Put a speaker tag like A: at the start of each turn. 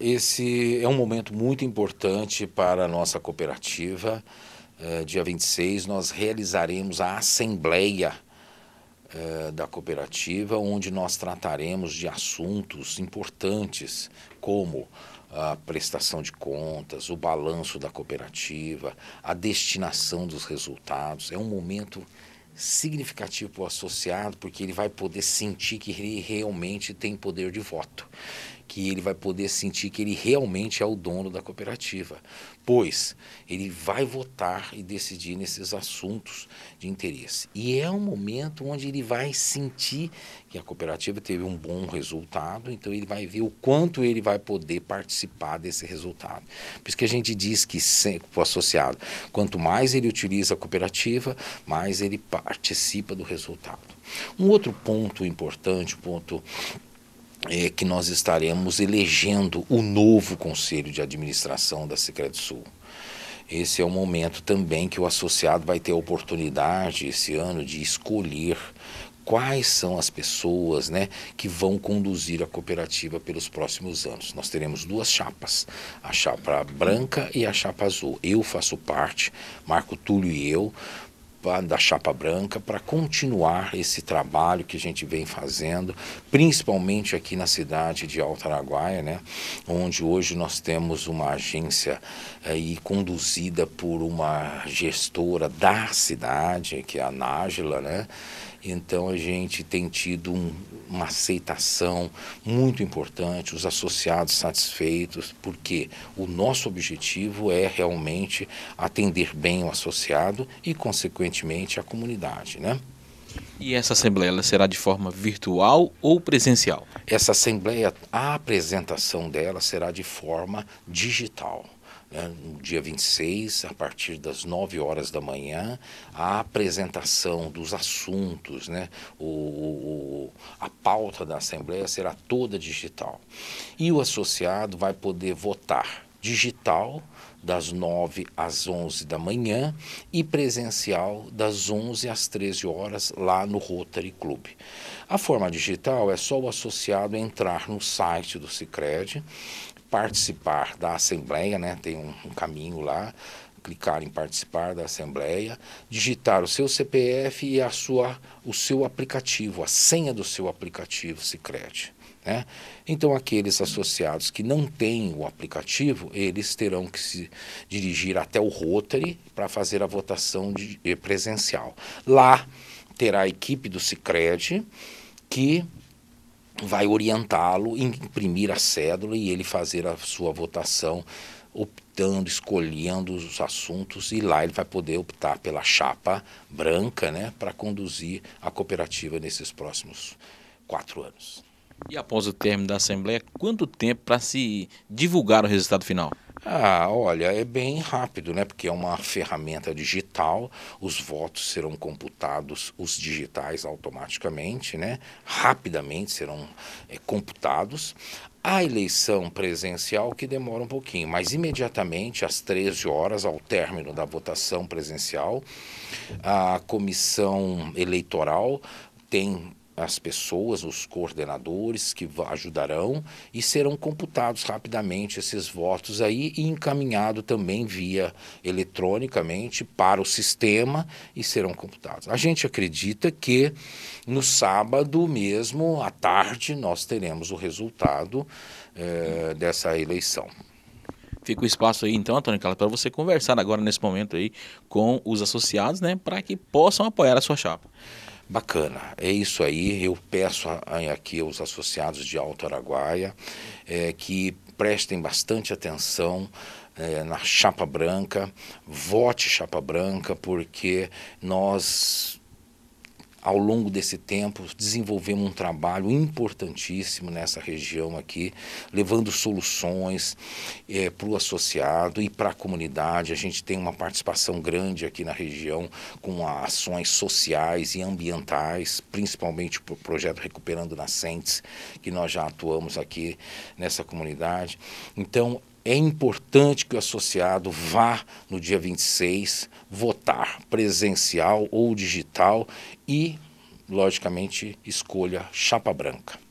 A: Esse é um momento muito importante para a nossa cooperativa. Eh, dia 26, nós realizaremos a Assembleia eh, da Cooperativa, onde nós trataremos de assuntos importantes, como a prestação de contas, o balanço da cooperativa, a destinação dos resultados. É um momento significativo para o associado, porque ele vai poder sentir que ele realmente tem poder de voto, que ele vai poder sentir que ele realmente é o dono da cooperativa, pois ele vai votar e decidir nesses assuntos de interesse. E é um momento onde ele vai sentir que a cooperativa teve um bom resultado, então ele vai ver o quanto ele vai poder participar desse resultado. Por isso que a gente diz que o associado, quanto mais ele utiliza a cooperativa, mais ele participa do resultado. Um outro ponto importante, um ponto é que nós estaremos elegendo o novo conselho de administração da Sul. Esse é o momento também que o associado vai ter a oportunidade esse ano de escolher quais são as pessoas né, que vão conduzir a cooperativa pelos próximos anos. Nós teremos duas chapas, a chapa branca e a chapa azul. Eu faço parte, Marco Túlio e eu, da chapa branca para continuar esse trabalho que a gente vem fazendo, principalmente aqui na cidade de Alto Araguaia, né, onde hoje nós temos uma agência aí eh, conduzida por uma gestora da cidade, que é a Nájila, né, então a gente tem tido um, uma aceitação muito importante, os associados satisfeitos, porque o nosso objetivo é realmente atender bem o associado e, consequentemente, a comunidade. Né?
B: E essa assembleia ela será de
A: forma virtual ou presencial? Essa assembleia, a apresentação dela será de forma digital. Né? No dia 26, a partir das 9 horas da manhã, a apresentação dos assuntos, né? o, o a pauta da Assembleia será toda digital. E o associado vai poder votar digital das 9 às 11 da manhã e presencial das 11 às 13 horas lá no Rotary Club. A forma digital é só o associado entrar no site do Sicredi, participar da assembleia, né? Tem um, um caminho lá, clicar em participar da assembleia, digitar o seu CPF e a sua o seu aplicativo, a senha do seu aplicativo Sicredi. Né? Então, aqueles associados que não têm o aplicativo, eles terão que se dirigir até o Rotary para fazer a votação de, eh, presencial. Lá terá a equipe do Cicred que vai orientá-lo, imprimir a cédula e ele fazer a sua votação, optando, escolhendo os assuntos e lá ele vai poder optar pela chapa branca né, para conduzir a cooperativa nesses próximos quatro anos.
B: E após o término da Assembleia, quanto tempo para se divulgar o resultado final?
A: Ah, olha, é bem rápido, né? Porque é uma ferramenta digital, os votos serão computados, os digitais automaticamente, né? Rapidamente serão é, computados. A eleição presencial que demora um pouquinho, mas imediatamente, às 13 horas, ao término da votação presencial, a comissão eleitoral tem as pessoas, os coordenadores que ajudarão e serão computados rapidamente esses votos aí e encaminhado também via eletronicamente para o sistema e serão computados. A gente acredita que no sábado mesmo à tarde nós teremos o resultado é, dessa
B: eleição. Fica o espaço aí, então, Antônio Carlos, para você conversar agora nesse momento aí com
A: os associados, né, para que possam apoiar a sua chapa. Bacana, é isso aí. Eu peço a, a, aqui aos associados de Alto Araguaia é, que prestem bastante atenção é, na chapa branca, vote chapa branca, porque nós ao longo desse tempo, desenvolvemos um trabalho importantíssimo nessa região aqui, levando soluções é, eh, para o associado e para a comunidade. A gente tem uma participação grande aqui na região com ações sociais e ambientais, principalmente o pro projeto Recuperando Nascentes, que nós já atuamos aqui nessa comunidade. Então, é importante que o associado vá no dia 26 votar presencial ou digital e, logicamente, escolha chapa branca.